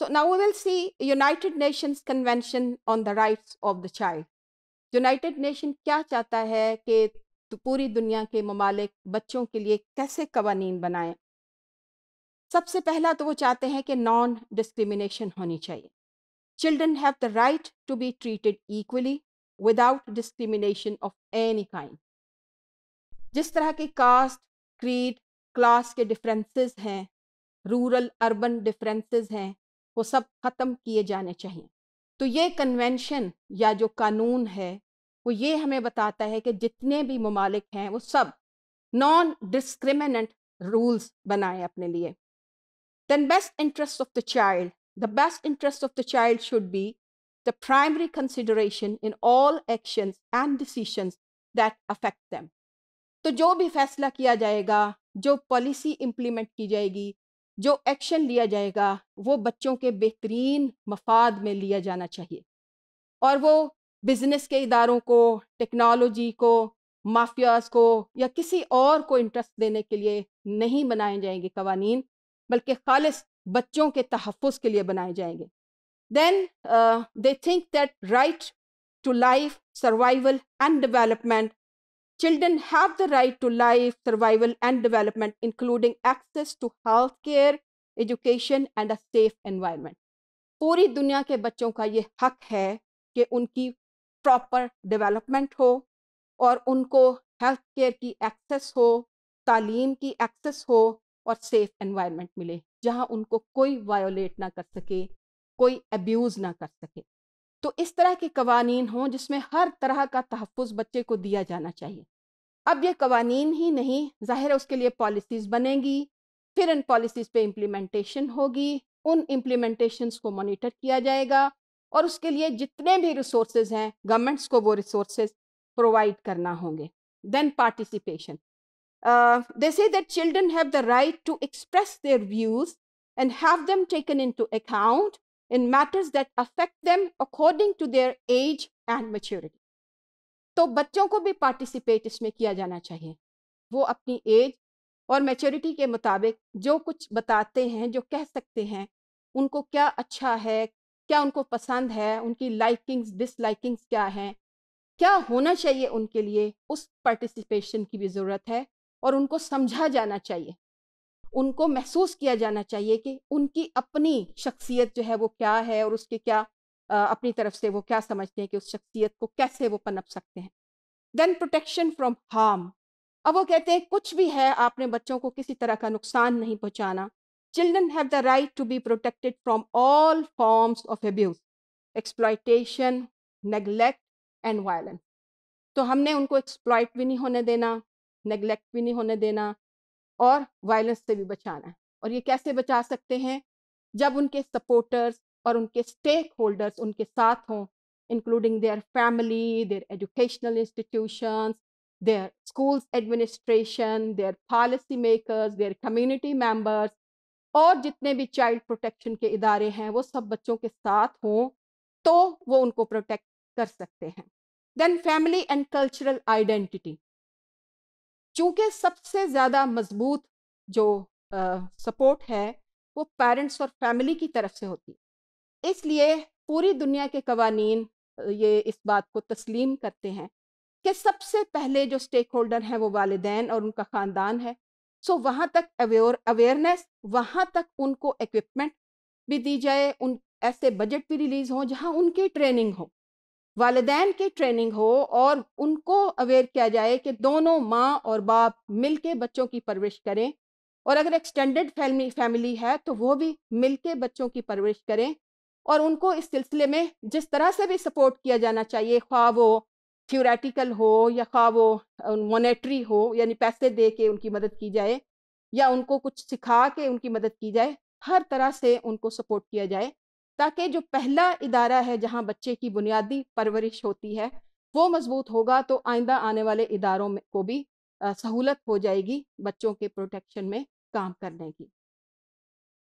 So now we will see United Nations Convention on the Rights of the Child. United nation क्या चाहता है कि तो पूरी दुनिया के ममालिक बच्चों के लिए कैसे कवानीन बनाएं सबसे पहला तो वो चाहते हैं कि नॉन डिस्क्रिमिनेशन होनी चाहिए children have the right to be treated equally without discrimination of any kind जिस तरह के कास्ट क्रीड क्लास के डिफरेंसेस हैं रूरल अर्बन डिफरेंसेस हैं वो सब ख़त्म किए जाने चाहिए तो ये कन्वेंशन या जो कानून है वो ये हमें बताता है कि जितने भी ममालिक हैं वो सब नॉन डिस्क्रिमिनेंट रूल्स बनाएं अपने लिए then best interest of the child the best interest of the child should be the primary consideration in all action and decision that affect them तो जो भी फैसला किया जाएगा जो पॉलिसी इम्प्लीमेंट की जाएगी जो एक्शन लिया जाएगा वो बच्चों के बेहतरीन मफाद में लिया जाना चाहिए और वो बिज़नेस के इदारों को टेक्नोलॉजी को माफियाज को या किसी और को इंटरेस्ट देने के लिए नहीं बनाए जाएंगे कवानीन बल्कि खालिश बच्चों के तहफ़ के लिए बनाए जाएंगे then they think that right to life survival and development Children have the right to life, survival, and development, including access to health care, education and a safe environment पूरी दुनिया के बच्चों का ये हक है कि उनकी प्रॉपर डेवलपमेंट हो और उनको हेल्थ केयर की एक्सेस हो तालीम की एक्सेस हो और सेफ एनवायरनमेंट मिले जहां उनको कोई वायोलेट ना कर सके कोई अब्यूज़ ना कर सके तो इस तरह के कवानीन हों जिसमें हर तरह का तहफ़ बच्चे को दिया जाना चाहिए अब ये कवानीन ही नहीं ज़ाहिर उसके लिए पॉलिसीज़ बनेंगी फिर इन पॉलिसीज़ पे इम्प्लीमेंटेशन होगी उन इम्प्लीमेंटेशन को मॉनिटर किया जाएगा और उसके लिए जितने भी रिसोर्स हैं गवर्नमेंट्स को वो रिसोर्स प्रोवाइड करना होंगे then participation they say that children have the right to express their views and have them taken into account in matters that affect them according to their age and maturity. तो बच्चों को भी participate इसमें किया जाना चाहिए वो अपनी एज और मेच्योरिटी के मुताबिक जो कुछ बताते हैं जो कह सकते हैं उनको क्या अच्छा है क्या उनको पसंद है उनकी लाइकिंग्स डिसलाइकिंग्स क्या हैं क्या होना चाहिए उनके लिए उस पार्टिसिपेशन की भी ज़रूरत है और उनको समझा जाना चाहिए उनको महसूस किया जाना चाहिए कि उनकी अपनी शख्सियत जो है वो क्या है और उसके क्या अपनी तरफ से वो क्या समझते हैं कि उस शख्सियत को कैसे वो पनप सकते हैं देन प्रोटेक्शन फ्रॉम हार्म अब वो कहते हैं कुछ भी है आपने बच्चों को किसी तरह का नुकसान नहीं पहुंचाना children have the right to be protected from all forms of abuse exploitation neglect and violence तो हमने उनको एक्सप्लाइट भी नहीं होने देना नेगलेक्ट भी नहीं होने देना और वायलेंस से भी बचाना है और ये कैसे बचा सकते हैं जब उनके सपोर्टर्स और उनके स्टेक होल्डर्स उनके साथ हों including their family their educational institution their schools administration their policy makers their community members और जितने भी चाइल्ड प्रोटेक्शन के इदारे हैं वो सब बच्चों के साथ हों तो वो उनको प्रोटेक्ट कर सकते हैं then family and cultural identity चूंकि सबसे ज़्यादा मजबूत जो सपोर्ट है वो पेरेंट्स और फैमिली की तरफ से होती है इसलिए पूरी दुनिया के कवानीन ये इस बात को तस्लीम करते हैं कि सबसे पहले जो स्टेक होल्डर हैं वो वालदेन और उनका ख़ानदान है सो वहाँ तक अवेयर अवेयरनेस वहाँ तक उनको इक्विपमेंट भी दी जाए उन ऐसे बजट भी रिलीज़ हों जहाँ उनकी ट्रेनिंग हो वालदेन की ट्रेनिंग हो और उनको अवेयर किया जाए कि दोनों माँ और बाप मिल के बच्चों की परवरिश करें और अगर एक्सटेंडेड फैमिली फैमिली है तो वो भी मिल के बच्चों की परवरिश करें और उनको इस सिलसिले में जिस तरह से भी सपोर्ट किया जाना चाहिए ख्वा वो थ्योरेटिकल हो या ख्वा वो मोनेटरी हो यानी पैसे दे के उनकी मदद की जाए या उनको कुछ सिखा के उनकी मदद की जाए हर तरह से उनको सपोर्ट किया जाए ताकि जो पहला इदारा है जहाँ बच्चे की बुनियादी परवरिश होती है वो मजबूत होगा तो आइंदा आने वाले इदारों में को भी सहूलत हो जाएगी बच्चों के प्रोटेक्शन में काम करने की